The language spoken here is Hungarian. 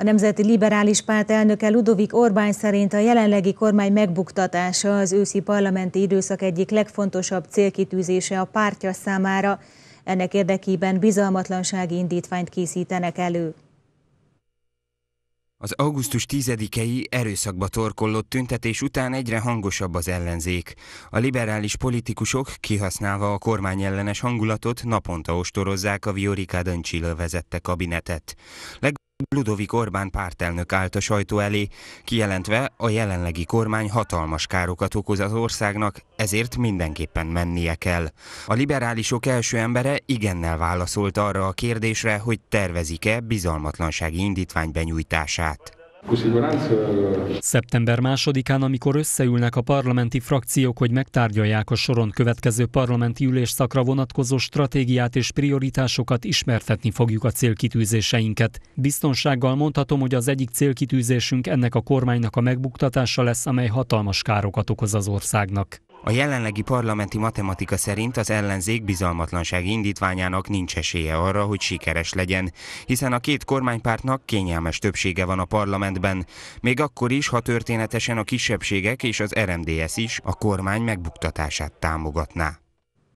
A Nemzeti Liberális Párt elnöke Ludovik Orbán szerint a jelenlegi kormány megbuktatása az őszi parlamenti időszak egyik legfontosabb célkitűzése a pártja számára. Ennek érdekében bizalmatlansági indítványt készítenek elő. Az augusztus 10-i erőszakba torkollott tüntetés után egyre hangosabb az ellenzék. A liberális politikusok, kihasználva a kormány ellenes hangulatot, naponta ostorozzák a Viorica Döncsillel vezette kabinetet. Leg Ludovik Orbán pártelnök állt a sajtó elé, kijelentve a jelenlegi kormány hatalmas károkat okoz az országnak, ezért mindenképpen mennie kell. A liberálisok első embere igennel válaszolt arra a kérdésre, hogy tervezik-e bizalmatlansági indítvány benyújtását. Szeptember másodikán, amikor összeülnek a parlamenti frakciók, hogy megtárgyalják a soron következő parlamenti ülésszakra vonatkozó stratégiát és prioritásokat, ismertetni fogjuk a célkitűzéseinket. Biztonsággal mondhatom, hogy az egyik célkitűzésünk ennek a kormánynak a megbuktatása lesz, amely hatalmas károkat okoz az országnak. A jelenlegi parlamenti matematika szerint az ellenzék bizalmatlansági indítványának nincs esélye arra, hogy sikeres legyen, hiszen a két kormánypártnak kényelmes többsége van a parlamentben, még akkor is, ha történetesen a kisebbségek és az RMDS is a kormány megbuktatását támogatná.